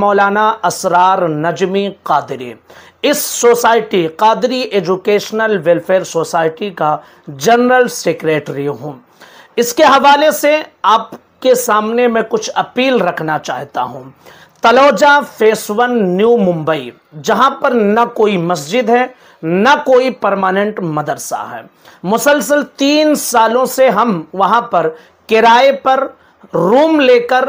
مولانا اسرار نجمی قادری اس society Qadri educational welfare society کا جنرل سیکریٹری ہوں اس کے حوالے سے آپ کے سامنے میں کچھ اپیل رکھنا چاہتا ہوں Taloja phase one new Mumbai جہاں پر نہ کوئی مسجد ہے نہ کوئی پرماننٹ مدرسہ ہے مسلسل تین سالوں سے ہم وہاں پر کرائے پر روم لے کر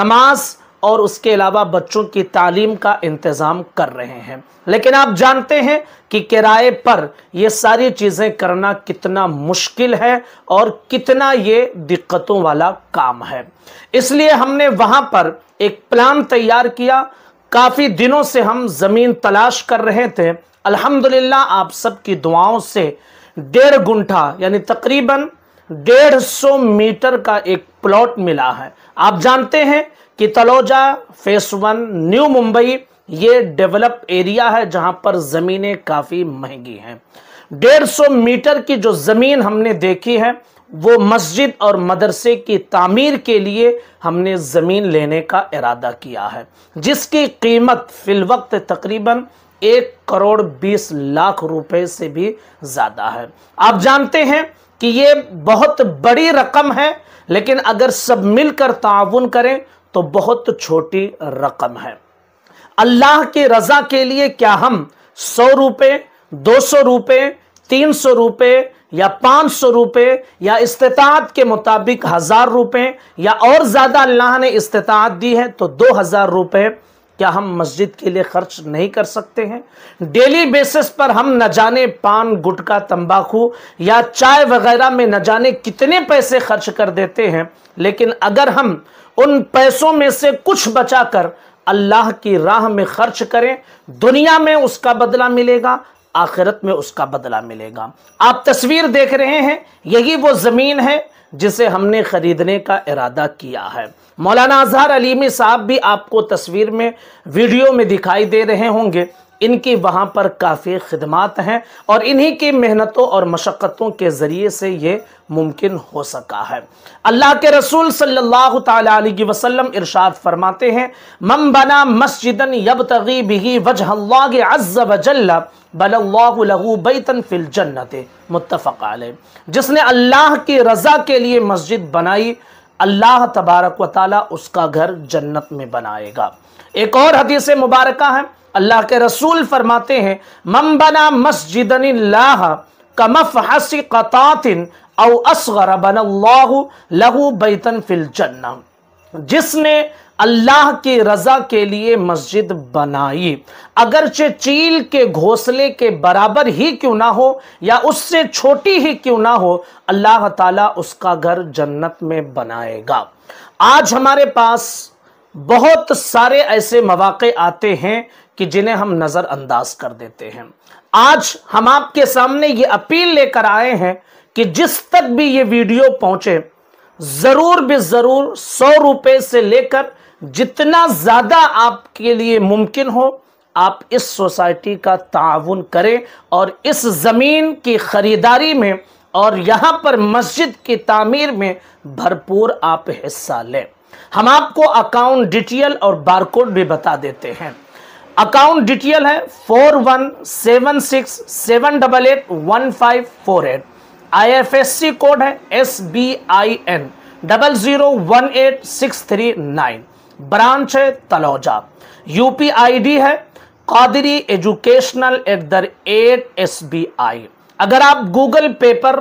نماز اور اس کے علاوہ بچوں کی تعلیم کا انتظام کر رہے ہیں لیکن آپ جانتے ہیں کہ کرائے پر یہ ساری چیزیں کرنا کتنا مشکل ہے اور کتنا یہ دقتوں والا کام ہے اس لیے ہم نے وہاں پر ایک پلان تیار کیا کافی دنوں سے ہم زمین تلاش کر رہے تھے الحمدللہ آپ سب کی دعاؤں سے ڈیڑھ گنٹھا یعنی تقریباً ڈیڑھ سو میٹر کا ایک پلاٹ ملا ہے آپ جانتے ہیں کہ Taloja phase one new Mumbai یہ ڈیولپ ایریا ہے جہاں پر زمینیں کافی مہنگی ہیں ڈیڑھ سو میٹر کی جو زمین ہم نے دیکھی ہے وہ مسجد اور مدرسے کی تعمیر کے لیے ہم نے زمین لینے کا ارادہ کیا ہے جس کی قیمت فی الوقت تقریباً ایک کروڑ بیس لاکھ روپے سے بھی زیادہ ہے آپ جانتے ہیں کہ یہ بہت بڑی رقم ہے لیکن اگر سب مل کر تعاون کریں تو بہت چھوٹی رقم ہے اللہ کی رضا کے لیے کیا ہم سو روپے دو سو روپے تین سو روپے یا پانچ سو روپے یا استطاعت کے مطابق ہزار روپے یا اور زیادہ اللہ نے استطاعت دی ہے تو دو ہزار روپے کیا ہم مسجد کے لیے خرچ نہیں کر سکتے ہیں ڈیلی بیسس پر ہم نہ جانے پان گٹکا تمباکو یا چائے وغیرہ میں نہ جانے کتنے پیسے خرچ کر دیتے ہیں لیکن اگر ہم ان پیسوں میں سے کچھ بچا کر اللہ کی راہ میں خرچ کریں دنیا میں اس کا بدلہ ملے گا آخرت میں اس کا بدلہ ملے گا آپ تصویر دیکھ رہے ہیں یہی وہ زمین ہے جسے ہم نے خریدنے کا ارادہ کیا ہے مولانا آزہ علیمی صاحب بھی آپ کو تصویر میں ویڈیو میں دکھائی دے رہے ہوں گے ان کی وہاں پر کافی خدمات ہیں اور انہی کی محنتوں اور مشقتوں کے ذریعے سے یہ ممکن ہو سکا ہے اللہ کے رسول صلی اللہ تعالیٰ علیہ وسلم ارشاد فرماتے ہیں من بنا مسجدن یبتغی بھی وجہ اللہ عز و جل بل اللہ لہو بیتن فی الجنت متفق علیہ جس نے اللہ کی رضا کے لیے مسجد بنائی اللہ تبارک و تعالی اس کا گھر جنت میں بنائے گا ایک اور حدیث مبارکہ ہے اللہ کے رسول فرماتے ہیں من بنا مسجدن اللہ کمفحس قطات او اصغر بن اللہ لہو بیتن فی الجنہ جس نے اللہ کی رضا کے لیے مسجد بنائی اگرچہ چیل کے گھونسلے کے برابر ہی کیوں نہ ہو یا اس سے چھوٹی ہی کیوں نہ ہو اللہ تعالیٰ اس کا گھر جنت میں بنائے گا آج ہمارے پاس بہت سارے ایسے مواقع آتے ہیں کہ جنہیں ہم نظر انداز کر دیتے ہیں آج ہم آپ کے سامنے یہ اپیل لے کر آئے ہیں کہ جس تک بھی یہ ویڈیو پہنچے ضرور بے ضرور سو روپے سے لے کر جتنا زیادہ آپ کے لیے ممکن ہو آپ اس سوسائٹی کا تعاون کریں اور اس زمین کی خریداری میں اور یہاں پر مسجد کی تعمیر میں بھرپور آپ حصہ لیں ہم آپ کو اکاؤنٹ ڈیٹیل اور بارکوڈ بھی بتا دیتے ہیں اکاؤنٹ ڈیٹیل ہے four one seven six seven double eight one five four eight I F S C code ہے S B I N double zero one eight six three nine branch ہے Taloja U P I D ہے Qadri educational at the rate S B I اگر آپ Google پے پر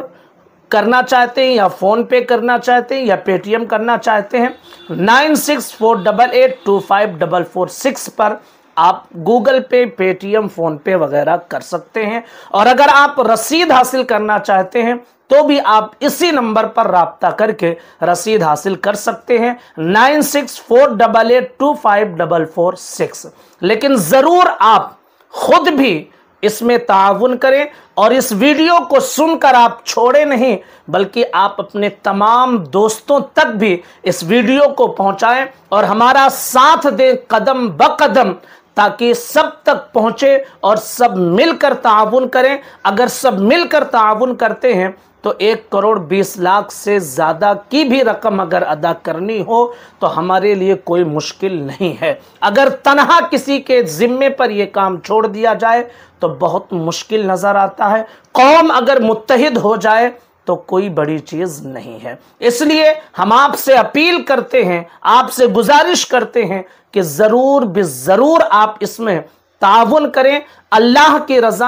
کرنا چاہتے ہیں یا phone پے کرنا چاہتے ہیں یا پی ٹی ایم کرنا چاہتے ہیں nine six four double eight two five double four six پر آپ Google Pay Paytm PhonePe وغیرہ کر سکتے ہیں اور اگر آپ رسید حاصل کرنا چاہتے ہیں تو بھی آپ اسی نمبر پر رابطہ کر کے رسید حاصل کر سکتے ہیں nine six eight five double four six لیکن ضرور آپ خود بھی اس میں تعاون کریں اور اس ویڈیو کو سن کر آپ چھوڑیں نہیں بلکہ آپ اپنے تمام دوستوں تک بھی اس ویڈیو کو پہنچائیں اور ہمارا ساتھ دیں قدم بقدم تاکہ سب تک پہنچے اور سب مل کر تعاون کریں اگر سب مل کر تعاون کرتے ہیں تو ایک کروڑ بیس لاکھ سے زیادہ کی بھی رقم اگر ادا کرنی ہو تو ہمارے لیے کوئی مشکل نہیں ہے اگر تنہا کسی کے ذمے پر یہ کام چھوڑ دیا جائے تو بہت مشکل نظر آتا ہے قوم اگر متحد ہو جائے تو کوئی بڑی چیز نہیں ہے اس لیے ہم آپ سے اپیل کرتے ہیں آپ سے گزارش کرتے ہیں کہ ضرور بے ضرور آپ اس میں تعاون کریں اللہ کی رضا